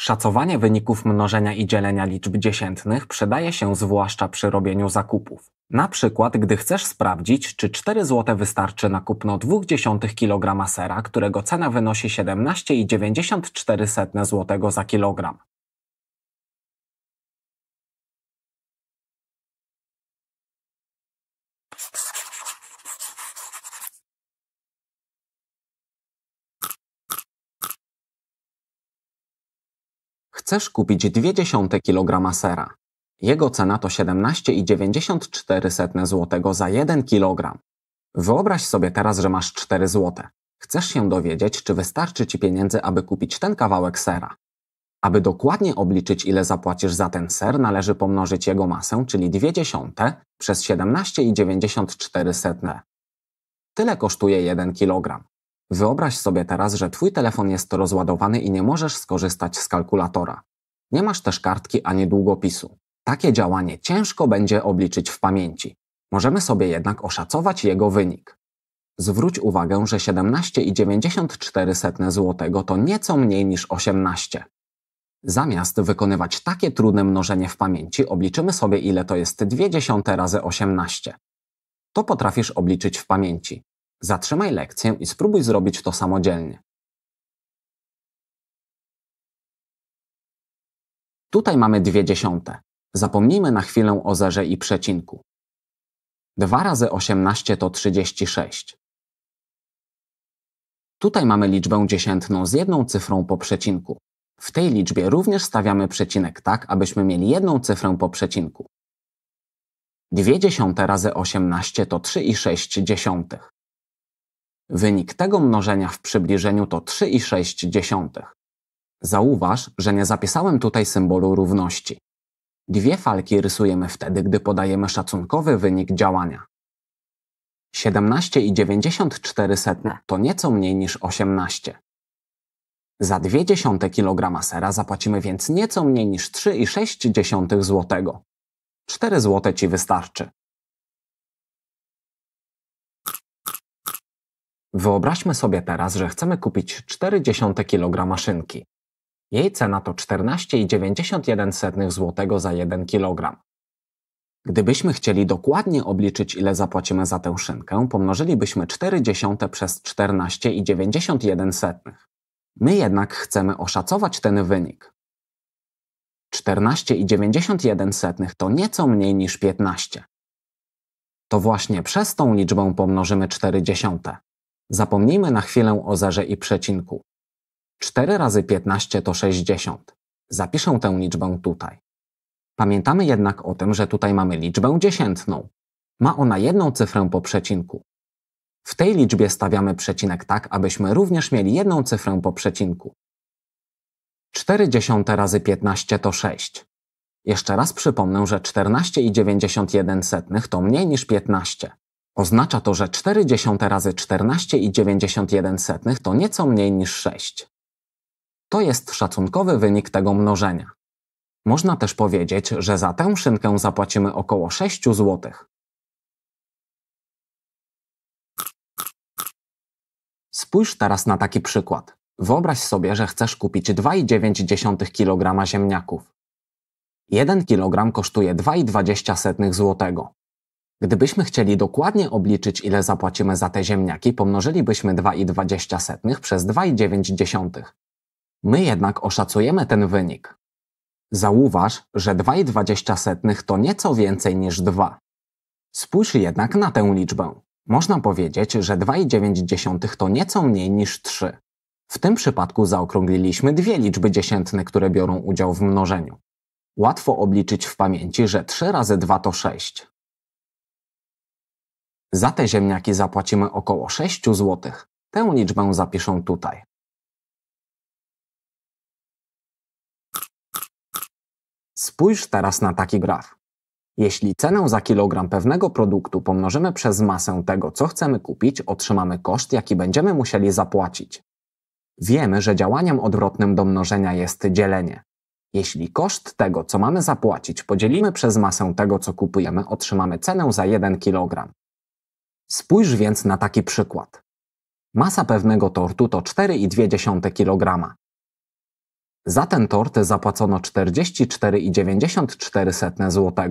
Szacowanie wyników mnożenia i dzielenia liczb dziesiętnych przydaje się zwłaszcza przy robieniu zakupów. Na przykład, gdy chcesz sprawdzić, czy 4 zł wystarczy na kupno 0,2 kg sera, którego cena wynosi 17,94 zł za kilogram. chcesz kupić 0,2 kg sera. Jego cena to 17,94 zł za 1 kg. Wyobraź sobie teraz, że masz 4 zł. Chcesz się dowiedzieć, czy wystarczy ci pieniędzy, aby kupić ten kawałek sera. Aby dokładnie obliczyć, ile zapłacisz za ten ser, należy pomnożyć jego masę, czyli 0,2 przez 17,94. Tyle kosztuje 1 kg. Wyobraź sobie teraz, że Twój telefon jest rozładowany i nie możesz skorzystać z kalkulatora. Nie masz też kartki ani długopisu. Takie działanie ciężko będzie obliczyć w pamięci. Możemy sobie jednak oszacować jego wynik. Zwróć uwagę, że 17,94 zł to nieco mniej niż 18. Zamiast wykonywać takie trudne mnożenie w pamięci, obliczymy sobie ile to jest 20 razy 18. To potrafisz obliczyć w pamięci. Zatrzymaj lekcję i spróbuj zrobić to samodzielnie. Tutaj mamy dwie dziesiąte. Zapomnijmy na chwilę o zerze i przecinku. 2 razy 18 to 36. Tutaj mamy liczbę dziesiętną z jedną cyfrą po przecinku. W tej liczbie również stawiamy przecinek tak, abyśmy mieli jedną cyfrę po przecinku. 2 dziesiąte razy 18 to 3,6. Wynik tego mnożenia w przybliżeniu to 3,6. Zauważ, że nie zapisałem tutaj symbolu równości. Dwie falki rysujemy wtedy, gdy podajemy szacunkowy wynik działania. 17,94 to nieco mniej niż 18. Za 0,2 kg sera zapłacimy więc nieco mniej niż 3,6 zł. 4 zł ci wystarczy. Wyobraźmy sobie teraz, że chcemy kupić 0,4 kg szynki. Jej cena to 14,91 zł za 1 kg. Gdybyśmy chcieli dokładnie obliczyć, ile zapłacimy za tę szynkę, pomnożylibyśmy 0,4 przez 14,91. My jednak chcemy oszacować ten wynik. 14,91 to nieco mniej niż 15. To właśnie przez tą liczbę pomnożymy 40. Zapomnijmy na chwilę o zerze i przecinku. 4 razy 15 to 60. Zapiszę tę liczbę tutaj. Pamiętamy jednak o tym, że tutaj mamy liczbę dziesiętną. Ma ona jedną cyfrę po przecinku. W tej liczbie stawiamy przecinek tak, abyśmy również mieli jedną cyfrę po przecinku. dziesiąte razy 15 to 6. Jeszcze raz przypomnę, że 14,91 i setnych to mniej niż 15. Oznacza to, że dziesiąte razy 14,91 to nieco mniej niż 6. To jest szacunkowy wynik tego mnożenia. Można też powiedzieć, że za tę szynkę zapłacimy około 6 zł. Spójrz teraz na taki przykład. Wyobraź sobie, że chcesz kupić 2,9 kg ziemniaków. 1 kg kosztuje 2,20 zł. Gdybyśmy chcieli dokładnie obliczyć, ile zapłacimy za te ziemniaki, pomnożylibyśmy 2,20 przez 2,9. My jednak oszacujemy ten wynik. Zauważ, że 2,20 to nieco więcej niż 2. Spójrz jednak na tę liczbę. Można powiedzieć, że 2,9 to nieco mniej niż 3. W tym przypadku zaokrągliliśmy dwie liczby dziesiętne, które biorą udział w mnożeniu. Łatwo obliczyć w pamięci, że 3 razy 2 to 6. Za te ziemniaki zapłacimy około 6 zł. Tę liczbę zapiszę tutaj. Spójrz teraz na taki graf. Jeśli cenę za kilogram pewnego produktu pomnożymy przez masę tego, co chcemy kupić, otrzymamy koszt, jaki będziemy musieli zapłacić. Wiemy, że działaniem odwrotnym do mnożenia jest dzielenie. Jeśli koszt tego, co mamy zapłacić, podzielimy przez masę tego, co kupujemy, otrzymamy cenę za 1 kilogram. Spójrz więc na taki przykład. Masa pewnego tortu to 4,2 kg. Za ten tort zapłacono 44,94 zł.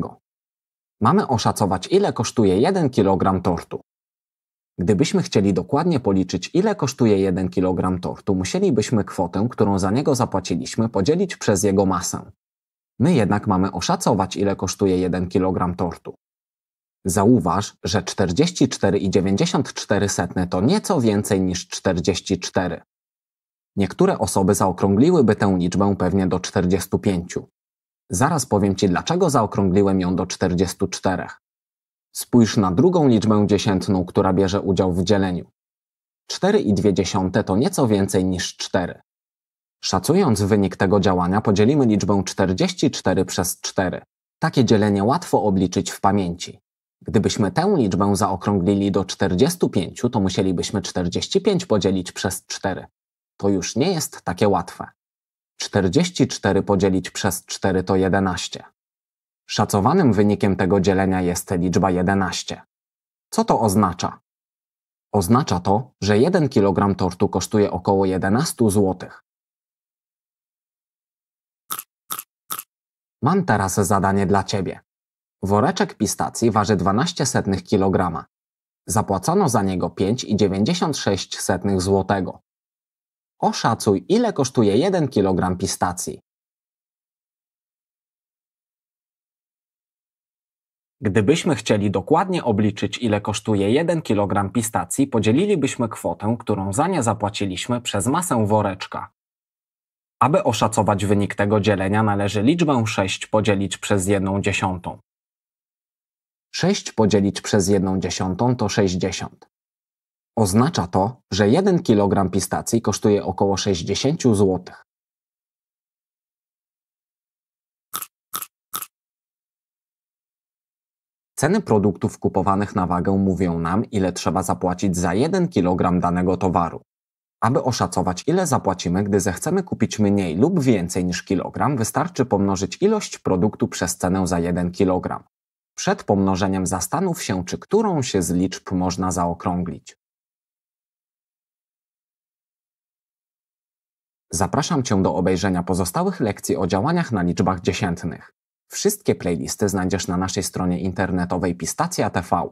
Mamy oszacować, ile kosztuje 1 kg tortu. Gdybyśmy chcieli dokładnie policzyć, ile kosztuje 1 kg tortu, musielibyśmy kwotę, którą za niego zapłaciliśmy, podzielić przez jego masę. My jednak mamy oszacować, ile kosztuje 1 kg tortu. Zauważ, że 44,94 to nieco więcej niż 44. Niektóre osoby zaokrągliłyby tę liczbę pewnie do 45. Zaraz powiem Ci, dlaczego zaokrągliłem ją do 44. Spójrz na drugą liczbę dziesiętną, która bierze udział w dzieleniu. 4,2 to nieco więcej niż 4. Szacując wynik tego działania, podzielimy liczbę 44 przez 4. Takie dzielenie łatwo obliczyć w pamięci. Gdybyśmy tę liczbę zaokrąglili do 45, to musielibyśmy 45 podzielić przez 4. To już nie jest takie łatwe. 44 podzielić przez 4 to 11. Szacowanym wynikiem tego dzielenia jest liczba 11. Co to oznacza? Oznacza to, że 1 kg tortu kosztuje około 11 zł. Mam teraz zadanie dla Ciebie. Woreczek pistacji waży 12 setnych kilograma. Zapłacono za niego 5,96 zł. Oszacuj, ile kosztuje 1 kg pistacji. Gdybyśmy chcieli dokładnie obliczyć, ile kosztuje 1 kg pistacji, podzielilibyśmy kwotę, którą za nie zapłaciliśmy, przez masę woreczka. Aby oszacować wynik tego dzielenia, należy liczbę 6 podzielić przez 1 dziesiątą. 6 podzielić przez 1 dziesiątą to 60. Oznacza to, że 1 kg pistacji kosztuje około 60 zł. Ceny produktów kupowanych na wagę mówią nam, ile trzeba zapłacić za 1 kg danego towaru. Aby oszacować, ile zapłacimy, gdy zechcemy kupić mniej lub więcej niż kilogram, wystarczy pomnożyć ilość produktu przez cenę za 1 kg. Przed pomnożeniem zastanów się, czy którąś z liczb można zaokrąglić. Zapraszam Cię do obejrzenia pozostałych lekcji o działaniach na liczbach dziesiętnych. Wszystkie playlisty znajdziesz na naszej stronie internetowej Pistacja TV.